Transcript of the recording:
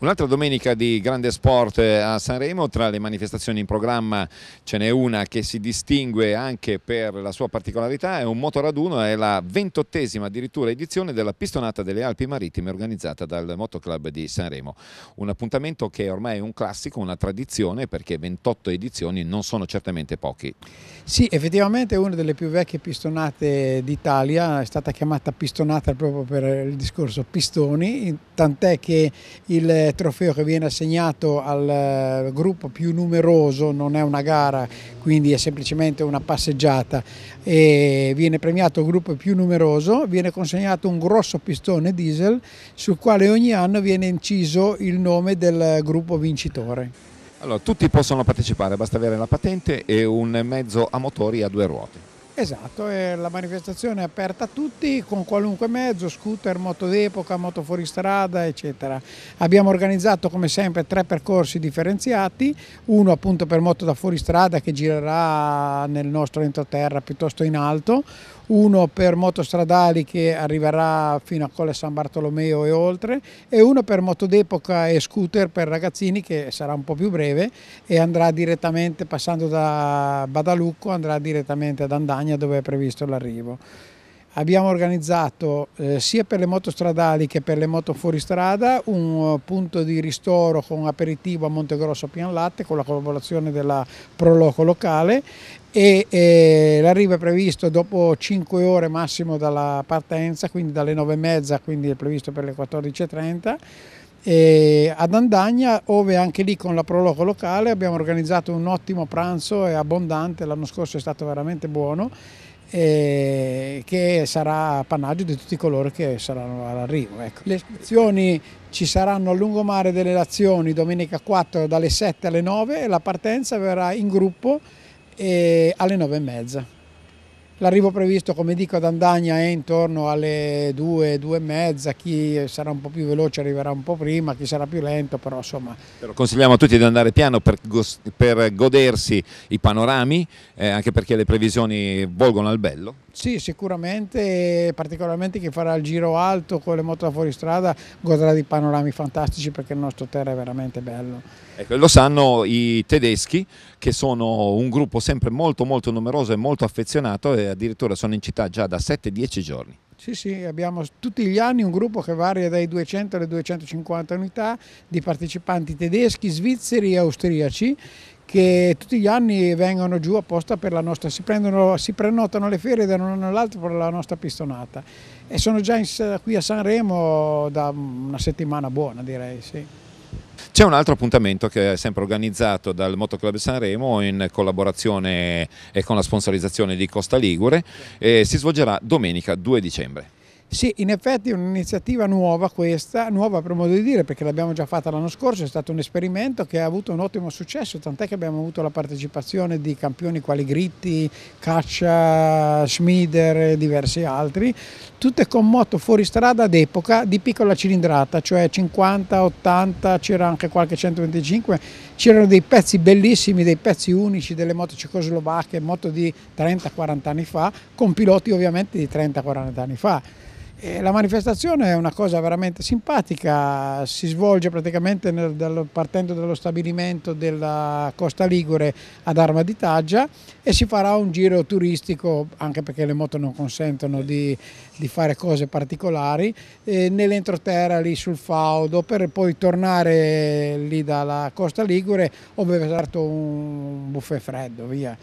Un'altra domenica di grande sport eh, a Sanremo, tra le manifestazioni in programma ce n'è una che si distingue anche per la sua particolarità, è un motoraduno, è la ventottesima addirittura edizione della pistonata delle Alpi Marittime organizzata dal Motoclub di Sanremo. Un appuntamento che ormai è un classico, una tradizione perché 28 edizioni non sono certamente pochi. Sì, effettivamente è una delle più vecchie pistonate d'Italia, è stata chiamata pistonata proprio per il discorso pistoni, tant'è che il eh, trofeo che viene assegnato al eh, gruppo più numeroso, non è una gara, quindi è semplicemente una passeggiata, e viene premiato il gruppo più numeroso, viene consegnato un grosso pistone diesel sul quale ogni anno viene inciso il nome del gruppo vincitore. Allora, tutti possono partecipare, basta avere la patente e un mezzo a motori a due ruote. Esatto, la manifestazione è aperta a tutti con qualunque mezzo, scooter, moto d'epoca, moto fuoristrada, eccetera. Abbiamo organizzato come sempre tre percorsi differenziati, uno appunto per moto da fuoristrada che girerà nel nostro entroterra piuttosto in alto, uno per moto stradali che arriverà fino a Colle San Bartolomeo e oltre e uno per moto d'epoca e scooter per ragazzini che sarà un po' più breve e andrà direttamente passando da Badalucco andrà direttamente ad Andagna montagna dove è previsto l'arrivo. Abbiamo organizzato eh, sia per le moto stradali che per le moto fuoristrada un eh, punto di ristoro con aperitivo a Montegrosso Pian Latte con la collaborazione della Proloco locale e eh, l'arrivo è previsto dopo 5 ore massimo dalla partenza, quindi dalle 9.30, quindi è previsto per le 14.30 e ad Andagna, dove anche lì con la Proloco locale abbiamo organizzato un ottimo pranzo e abbondante, l'anno scorso è stato veramente buono, che sarà appannaggio di tutti coloro che saranno all'arrivo. Ecco. Le iscrizioni ci saranno a lungomare delle azioni domenica 4 dalle 7 alle 9 e la partenza verrà in gruppo alle 9 e mezza. L'arrivo previsto, come dico, ad Andagna è intorno alle 2, 2 e mezza, chi sarà un po' più veloce arriverà un po' prima, chi sarà più lento, però insomma... Però consigliamo a tutti di andare piano per, per godersi i panorami, eh, anche perché le previsioni volgono al bello. Sì, sicuramente, particolarmente chi farà il giro alto con le moto da fuoristrada godrà di panorami fantastici perché il nostro terra è veramente bello. Ecco, lo sanno i tedeschi che sono un gruppo sempre molto molto numeroso e molto affezionato e addirittura sono in città già da 7-10 giorni. Sì, sì, abbiamo tutti gli anni un gruppo che varia dai 200 alle 250 unità di partecipanti tedeschi, svizzeri e austriaci che tutti gli anni vengono giù apposta per la nostra, si, prendono, si prenotano le ferie da un anno all'altro per la nostra pistonata e sono già in, qui a Sanremo da una settimana buona direi. Sì. C'è un altro appuntamento che è sempre organizzato dal Motoclub Sanremo in collaborazione e con la sponsorizzazione di Costa Ligure e si svolgerà domenica 2 dicembre. Sì, in effetti è un'iniziativa nuova questa, nuova per modo di dire perché l'abbiamo già fatta l'anno scorso, è stato un esperimento che ha avuto un ottimo successo, tant'è che abbiamo avuto la partecipazione di campioni quali Gritti, Caccia, Schmider e diversi altri, tutte con moto fuoristrada d'epoca di piccola cilindrata, cioè 50, 80, c'era anche qualche 125, c'erano dei pezzi bellissimi, dei pezzi unici delle moto cecoslovacche, moto di 30-40 anni fa, con piloti ovviamente di 30-40 anni fa. E eh, la manifestazione è una cosa veramente simpatica, si svolge praticamente nel, dal, partendo dallo stabilimento della Costa Ligure ad Arma di Taggia e si farà un giro turistico, anche perché le moto non consentono di, di fare cose particolari, eh, nell'entroterra lì sul Faudo per poi tornare lì dalla Costa Ligure dove è stato un buffet freddo, via.